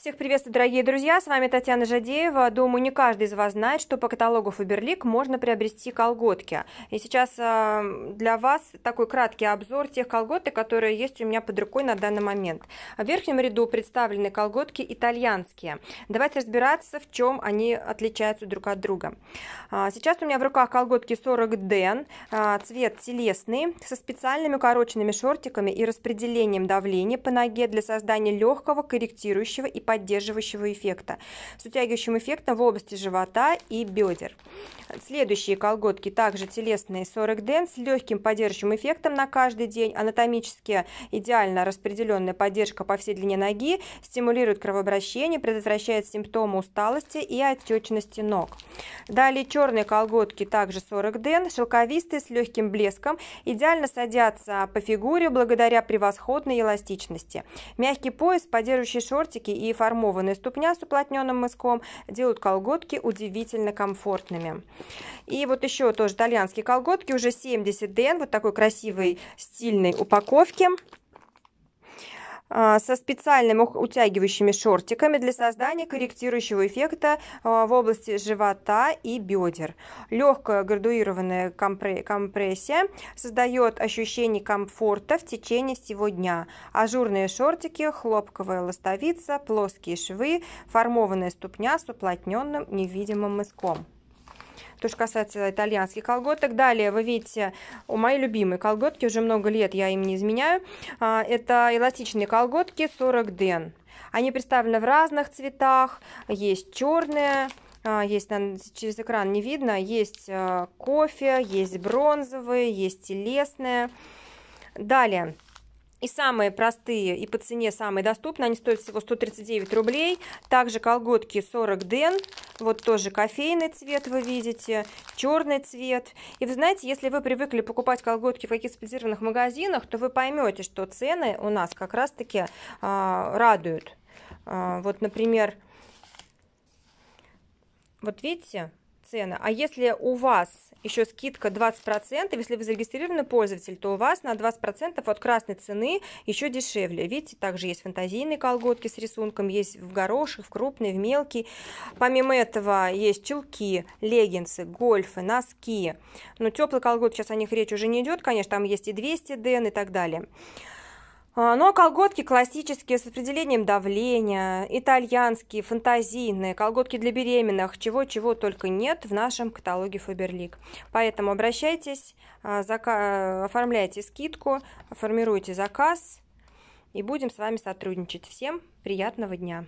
Всех приветствую, дорогие друзья! С вами Татьяна Жадеева. Думаю, не каждый из вас знает, что по каталогу Фаберлик можно приобрести колготки. И сейчас а, для вас такой краткий обзор тех колготок, которые есть у меня под рукой на данный момент. В верхнем ряду представлены колготки итальянские. Давайте разбираться, в чем они отличаются друг от друга. А, сейчас у меня в руках колготки 40 Ден, а, цвет телесный, со специальными укороченными шортиками и распределением давления по ноге для создания легкого, корректирующего и поддерживающего эффекта с утягивающим эффектом в области живота и бедер. Следующие колготки также телесные 40 ден с легким поддерживающим эффектом на каждый день, анатомически идеально распределенная поддержка по всей длине ноги, стимулирует кровообращение, предотвращает симптомы усталости и отечности ног. Далее черные колготки также 40 ден, шелковистые с легким блеском, идеально садятся по фигуре благодаря превосходной эластичности. Мягкий пояс, поддерживающие шортики и деформованная ступня с уплотненным мыском делают колготки удивительно комфортными. И вот еще тоже итальянские колготки, уже 70 дн, вот такой красивой стильной упаковки. А, со специальными утягивающими шортиками для создания корректирующего эффекта а, в области живота и бедер. Легкая градуированная компрессия создает ощущение комфорта в течение всего дня. Ажурные шортики, хлопковая ластовица, плоские швы, формованная ступня с уплотненным невидимым мыском то, что касается итальянских колготок. Далее вы видите у моей любимой колготки, уже много лет я им не изменяю. А, это эластичные колготки 40 ден. Они представлены в разных цветах. Есть черные, а, есть, наверное, через экран не видно, есть а, кофе, есть бронзовые, есть телесные. Далее. И самые простые и по цене самые доступные, они стоят всего 139 рублей. Также колготки 40 ден, вот тоже кофейный цвет вы видите, черный цвет. И вы знаете, если вы привыкли покупать колготки в каких-то специализированных магазинах, то вы поймете, что цены у нас как раз-таки а, радуют. А, вот, например, вот видите, цена. А если у вас еще скидка 20%, если вы зарегистрированный пользователь, то у вас на 20% от красной цены еще дешевле. Видите, также есть фантазийные колготки с рисунком, есть в горошек, в крупный, в мелкий. Помимо этого есть чулки, леггинсы, гольфы, носки. Но ну, теплые колготки, сейчас о них речь уже не идет, конечно, там есть и 200 ден и так далее. А, ну а колготки классические с определением давления, итальянские, фантазийные, колготки для беременных, чего-чего только нет в нашем каталоге Faberlic. Поэтому обращайтесь, а, зака... Э, оформляйте скидку, формируйте заказ и будем с вами сотрудничать. Всем приятного дня!